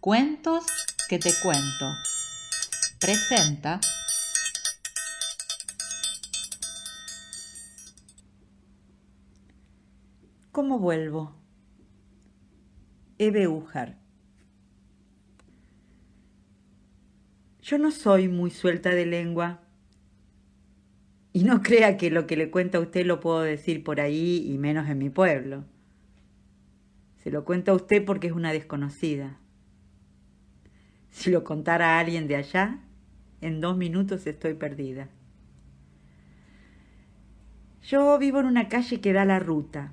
Cuentos que te cuento. Presenta ¿Cómo vuelvo? Eve Ujar. Yo no soy muy suelta de lengua. Y no crea que lo que le cuento a usted lo puedo decir por ahí y menos en mi pueblo. Se lo cuento a usted porque es una desconocida. Si lo contara a alguien de allá, en dos minutos estoy perdida. Yo vivo en una calle que da la ruta.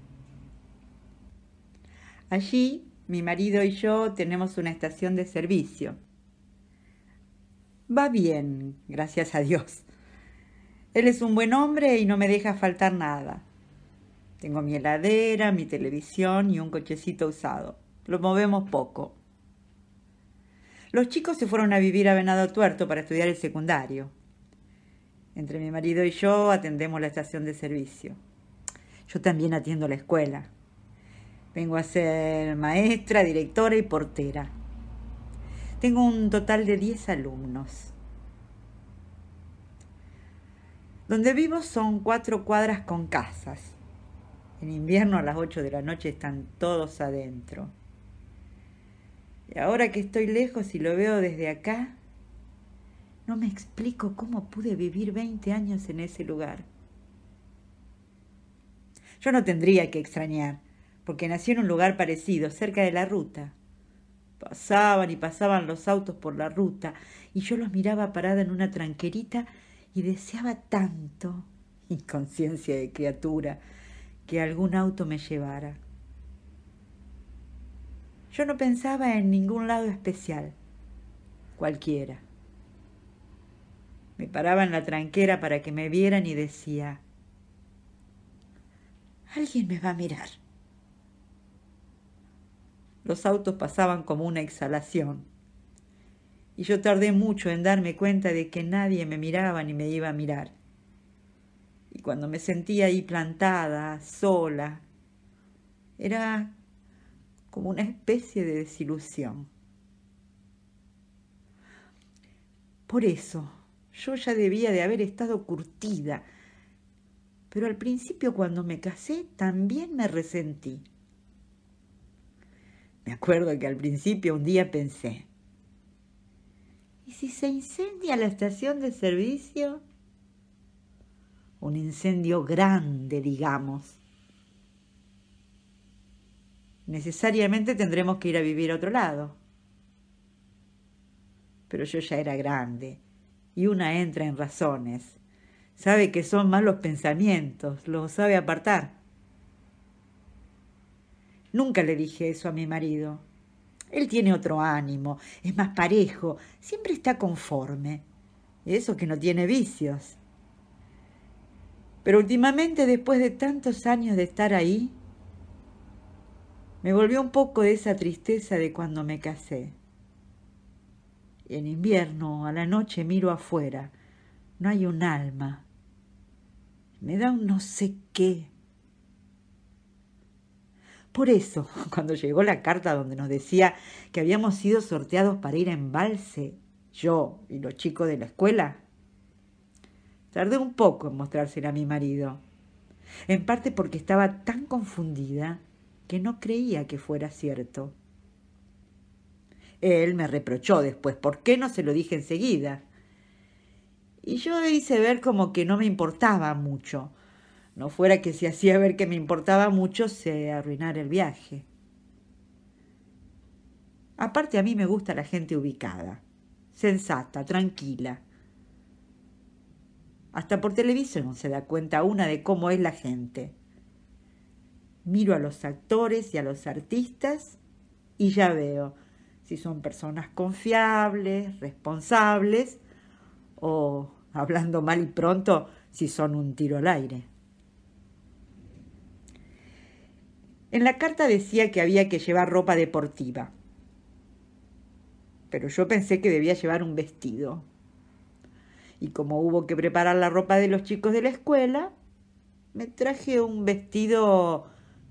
Allí mi marido y yo tenemos una estación de servicio. Va bien, gracias a Dios. Él es un buen hombre y no me deja faltar nada. Tengo mi heladera, mi televisión y un cochecito usado. Lo movemos poco. Los chicos se fueron a vivir a Venado Tuerto para estudiar el secundario. Entre mi marido y yo atendemos la estación de servicio. Yo también atiendo la escuela. Vengo a ser maestra, directora y portera. Tengo un total de 10 alumnos. Donde vivo son cuatro cuadras con casas. En invierno a las 8 de la noche están todos adentro. Y ahora que estoy lejos y lo veo desde acá, no me explico cómo pude vivir 20 años en ese lugar. Yo no tendría que extrañar, porque nací en un lugar parecido, cerca de la ruta. Pasaban y pasaban los autos por la ruta, y yo los miraba parada en una tranquerita y deseaba tanto, inconsciencia de criatura, que algún auto me llevara. Yo no pensaba en ningún lado especial, cualquiera. Me paraba en la tranquera para que me vieran y decía, alguien me va a mirar. Los autos pasaban como una exhalación. Y yo tardé mucho en darme cuenta de que nadie me miraba ni me iba a mirar. Y cuando me sentía ahí plantada, sola, era como una especie de desilusión. Por eso, yo ya debía de haber estado curtida, pero al principio cuando me casé también me resentí. Me acuerdo que al principio un día pensé, ¿y si se incendia la estación de servicio? Un incendio grande, digamos necesariamente tendremos que ir a vivir a otro lado. Pero yo ya era grande y una entra en razones. Sabe que son malos pensamientos, los sabe apartar. Nunca le dije eso a mi marido. Él tiene otro ánimo, es más parejo, siempre está conforme. Eso que no tiene vicios. Pero últimamente, después de tantos años de estar ahí, me volvió un poco de esa tristeza de cuando me casé. En invierno, a la noche, miro afuera. No hay un alma. Me da un no sé qué. Por eso, cuando llegó la carta donde nos decía que habíamos sido sorteados para ir a embalse, yo y los chicos de la escuela, tardé un poco en mostrársela a mi marido, en parte porque estaba tan confundida que no creía que fuera cierto. Él me reprochó después, ¿por qué no se lo dije enseguida? Y yo hice ver como que no me importaba mucho. No fuera que si hacía ver que me importaba mucho se arruinara el viaje. Aparte a mí me gusta la gente ubicada, sensata, tranquila. Hasta por televisión se da cuenta una de cómo es la gente miro a los actores y a los artistas y ya veo si son personas confiables, responsables o, hablando mal y pronto, si son un tiro al aire. En la carta decía que había que llevar ropa deportiva, pero yo pensé que debía llevar un vestido. Y como hubo que preparar la ropa de los chicos de la escuela, me traje un vestido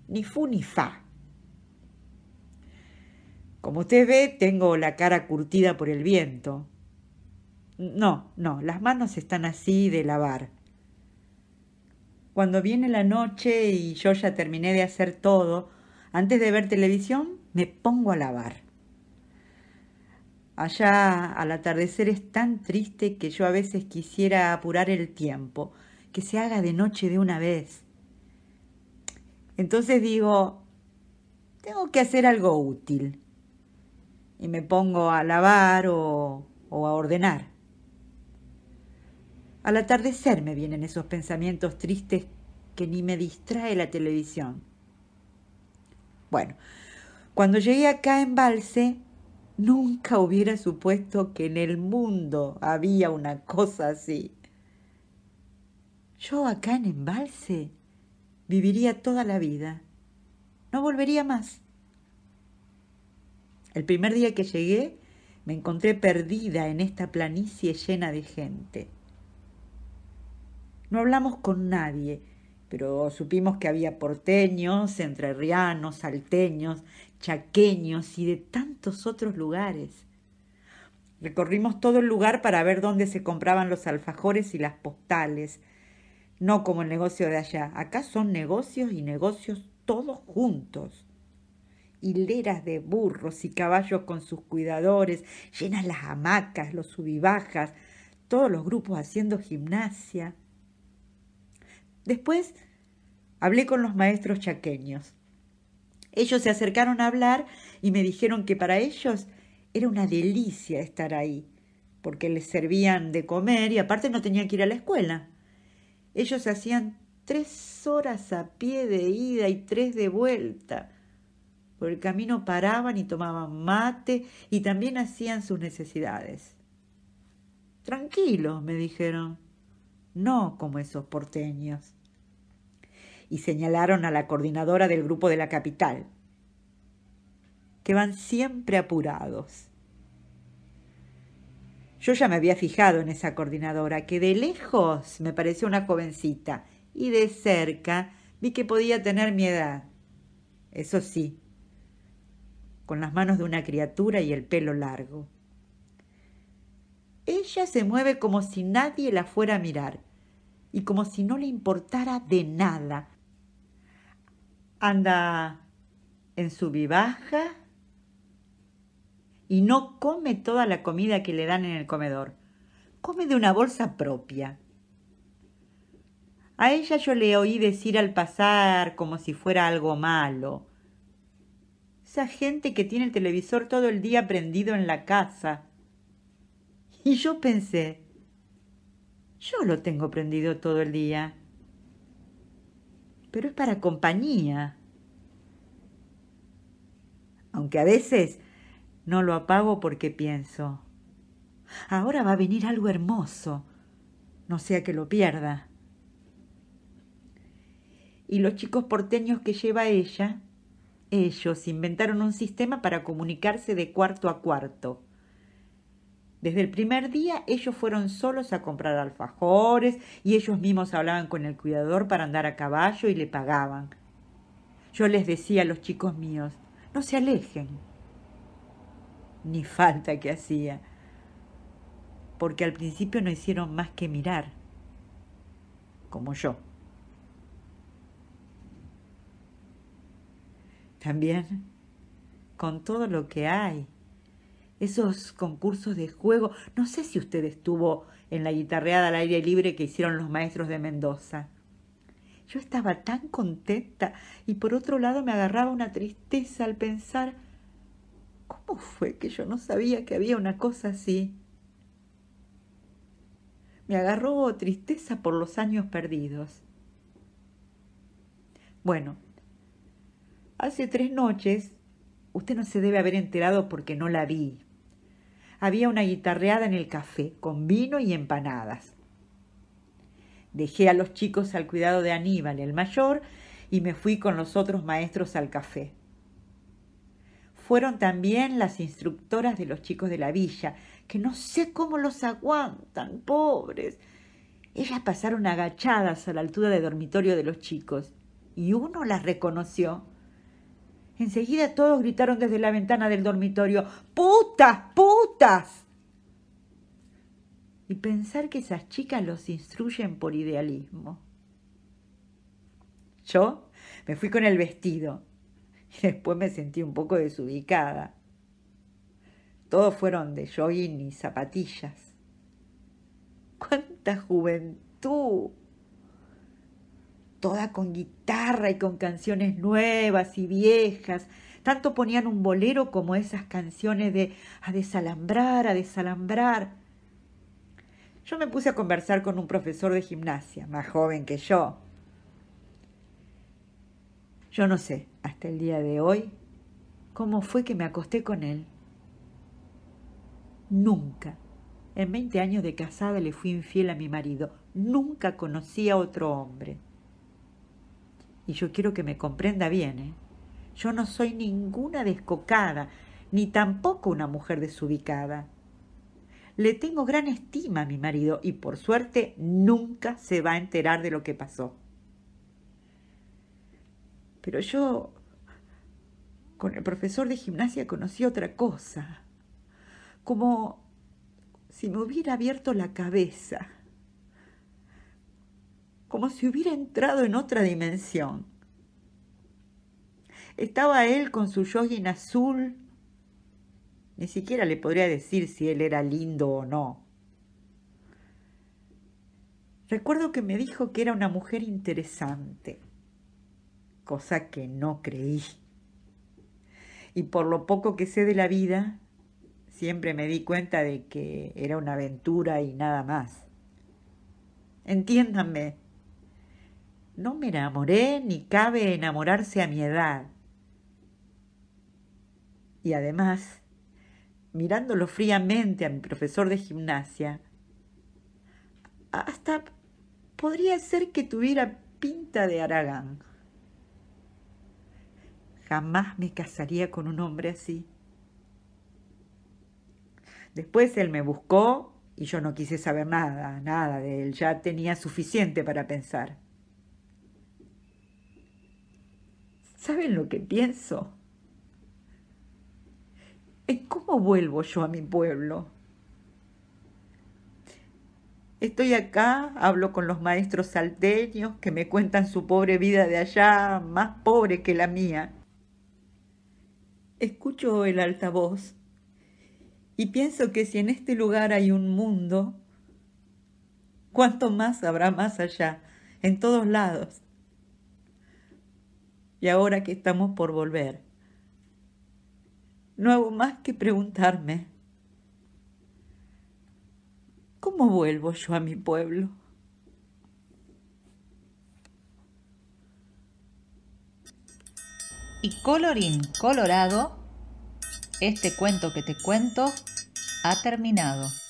ni fu ni fa. Como usted ve, tengo la cara curtida por el viento. No, no, las manos están así de lavar. Cuando viene la noche y yo ya terminé de hacer todo, antes de ver televisión me pongo a lavar. Allá al atardecer es tan triste que yo a veces quisiera apurar el tiempo, que se haga de noche de una vez. Entonces digo, tengo que hacer algo útil. Y me pongo a lavar o, a ordenar. Al atardecer me vienen esos pensamientos tristes que ni me distrae la televisión. Bueno, cuando llegué acá en Embalse nunca hubiera supuesto que en el mundo había una cosa así. Yo acá en Embalse viviría toda la vida. No volvería más. El primer día que llegué, me encontré perdida en esta planicie llena de gente. No hablamos con nadie, pero supimos que había porteños, entrerrianos, salteños, chaqueños y de tantos otros lugares. Recorrimos todo el lugar para ver dónde se compraban los alfajores y las postales, no como el negocio de allá. Acá son negocios y negocios todos juntos. Hileras de burros y caballos con sus cuidadores, llenas las hamacas, los subibajas, todos los grupos haciendo gimnasia. Después hablé con los maestros chaqueños. Ellos se acercaron a hablar y me dijeron que para ellos era una delicia estar ahí, porque les servían de comer y aparte no tenían que ir a la escuela. Ellos hacían tres horas a pie de ida y tres de vuelta. Por el camino paraban y tomaban mate y también hacían sus necesidades. Tranquilos, me dijeron, no como esos porteños. Y señalaron a la coordinadora del grupo de la capital, que van siempre apurados. Yo ya me había fijado en esa coordinadora, que de lejos me pareció una jovencita y de cerca vi que podía tener mi edad. Eso sí, con las manos de una criatura y el pelo largo. Ella se mueve como si nadie la fuera a mirar y como si no le importara de nada. Anda en su vivaja y no come toda la comida que le dan en el comedor. Come de una bolsa propia. A ella yo le oí decir al pasar como si fuera algo malo. Esa gente que tiene el televisor todo el día prendido en la casa. Y yo pensé, yo lo tengo prendido todo el día. Pero es para compañía. Aunque a veces no lo apago porque pienso, ahora va a venir algo hermoso, no sea que lo pierda. Y los chicos porteños que lleva ella, ellos inventaron un sistema para comunicarse de cuarto a cuarto. Desde el primer día ellos fueron solos a comprar alfajores y ellos mismos hablaban con el cuidador para andar a caballo y le pagaban. Yo les decía a los chicos míos, no se alejen, ni falta que hacía, porque al principio no hicieron más que mirar, como yo. También con todo lo que hay, esos concursos de juego, no sé si usted estuvo en la guitarreada al aire libre que hicieron los maestros de Mendoza. Yo estaba tan contenta y por otro lado me agarraba una tristeza al pensar fue que yo no sabía que había una cosa así? Me agarró tristeza por los años perdidos. Bueno, hace tres noches, usted no se debe haber enterado porque no la vi. Había una guitarreada en el café, con vino y empanadas. Dejé a los chicos al cuidado de Aníbal, el mayor, y me fui con los otros maestros al café fueron también las instructoras de los chicos de la villa, que no sé cómo los aguantan, pobres. Ellas pasaron agachadas a la altura del dormitorio de los chicos, y uno las reconoció. Enseguida todos gritaron desde la ventana del dormitorio, ¡Putas, putas! Y pensar que esas chicas los instruyen por idealismo. Yo me fui con el vestido y después me sentí un poco desubicada. Todos fueron de jogging y zapatillas. ¡Cuánta juventud! Toda con guitarra y con canciones nuevas y viejas. Tanto ponían un bolero como esas canciones de a desalambrar, a desalambrar. Yo me puse a conversar con un profesor de gimnasia, más joven que yo. Yo no sé, hasta el día de hoy cómo fue que me acosté con él. Nunca, en 20 años de casada, le fui infiel a mi marido. Nunca conocí a otro hombre. Y yo quiero que me comprenda bien, ¿eh? Yo no soy ninguna descocada, ni tampoco una mujer desubicada. Le tengo gran estima a mi marido y por suerte nunca se va a enterar de lo que pasó. Pero yo con el profesor de gimnasia conocí otra cosa, como si me hubiera abierto la cabeza, como si hubiera entrado en otra dimensión. Estaba él con su jogging azul, ni siquiera le podría decir si él era lindo o no. Recuerdo que me dijo que era una mujer interesante cosa que no creí. Y por lo poco que sé de la vida, siempre me di cuenta de que era una aventura y nada más. Entiéndanme, no me enamoré ni cabe enamorarse a mi edad. Y además, mirándolo fríamente a mi profesor de gimnasia, hasta podría ser que tuviera pinta de Aragán jamás me casaría con un hombre así. Después él me buscó y yo no quise saber nada, nada de él, ya tenía suficiente para pensar. ¿Saben lo que pienso? ¿En cómo vuelvo yo a mi pueblo? Estoy acá, hablo con los maestros salteños que me cuentan su pobre vida de allá, más pobre que la mía escucho el altavoz y pienso que si en este lugar hay un mundo, ¿cuánto más habrá más allá, en todos lados? Y ahora que estamos por volver, no hago más que preguntarme, ¿cómo vuelvo yo a mi pueblo? Y colorín colorado, este cuento que te cuento ha terminado.